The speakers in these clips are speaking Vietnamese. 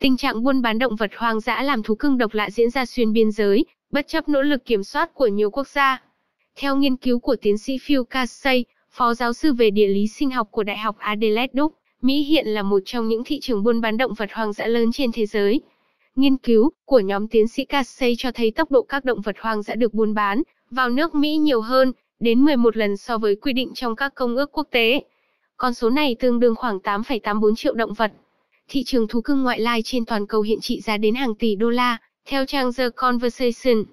Tình trạng buôn bán động vật hoang dã làm thú cưng độc lạ diễn ra xuyên biên giới, bất chấp nỗ lực kiểm soát của nhiều quốc gia. Theo nghiên cứu của tiến sĩ Phil Casey, phó giáo sư về địa lý sinh học của Đại học Adelaide Đức, Mỹ hiện là một trong những thị trường buôn bán động vật hoang dã lớn trên thế giới. Nghiên cứu của nhóm tiến sĩ Casey cho thấy tốc độ các động vật hoang dã được buôn bán vào nước Mỹ nhiều hơn, đến 11 lần so với quy định trong các công ước quốc tế. Con số này tương đương khoảng 8,84 triệu động vật thị trường thú cưng ngoại lai trên toàn cầu hiện trị giá đến hàng tỷ đô la, theo trang The Conversation.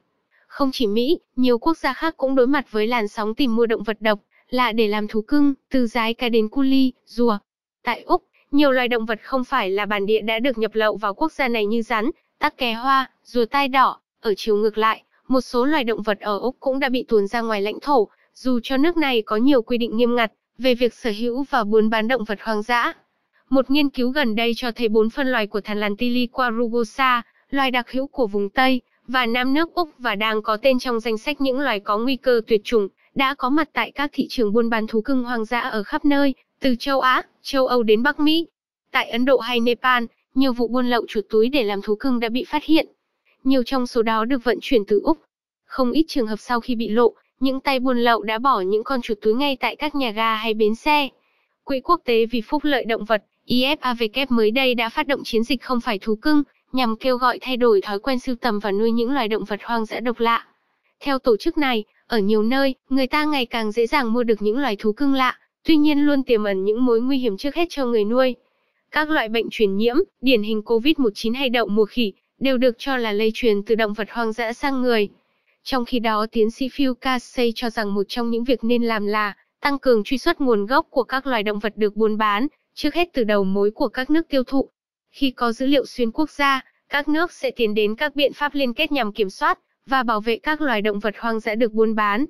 Không chỉ Mỹ, nhiều quốc gia khác cũng đối mặt với làn sóng tìm mua động vật độc, lạ để làm thú cưng, từ rái cá đến cu ly, rùa. Tại Úc, nhiều loài động vật không phải là bản địa đã được nhập lậu vào quốc gia này như rắn, tắc kè hoa, rùa tai đỏ. Ở chiều ngược lại, một số loài động vật ở Úc cũng đã bị tuồn ra ngoài lãnh thổ, dù cho nước này có nhiều quy định nghiêm ngặt về việc sở hữu và buôn bán động vật hoang dã. Một nghiên cứu gần đây cho thấy bốn phân loài của thằn lằn Tiliqua rugosa, loài đặc hữu của vùng Tây và Nam nước Úc và đang có tên trong danh sách những loài có nguy cơ tuyệt chủng, đã có mặt tại các thị trường buôn bán thú cưng hoang dã ở khắp nơi, từ châu Á, châu Âu đến Bắc Mỹ. Tại Ấn Độ hay Nepal, nhiều vụ buôn lậu chuột túi để làm thú cưng đã bị phát hiện. Nhiều trong số đó được vận chuyển từ Úc. Không ít trường hợp sau khi bị lộ, những tay buôn lậu đã bỏ những con chuột túi ngay tại các nhà ga hay bến xe. Quỹ quốc tế vì phúc lợi động vật IFAVK mới đây đã phát động chiến dịch không phải thú cưng, nhằm kêu gọi thay đổi thói quen sưu tầm và nuôi những loài động vật hoang dã độc lạ. Theo tổ chức này, ở nhiều nơi, người ta ngày càng dễ dàng mua được những loài thú cưng lạ, tuy nhiên luôn tiềm ẩn những mối nguy hiểm trước hết cho người nuôi. Các loại bệnh truyền nhiễm, điển hình COVID-19 hay đậu mùa khỉ, đều được cho là lây truyền từ động vật hoang dã sang người. Trong khi đó, tiến sĩ Phil Casey cho rằng một trong những việc nên làm là tăng cường truy xuất nguồn gốc của các loài động vật được buôn bán, trước hết từ đầu mối của các nước tiêu thụ. Khi có dữ liệu xuyên quốc gia, các nước sẽ tiến đến các biện pháp liên kết nhằm kiểm soát và bảo vệ các loài động vật hoang dã được buôn bán,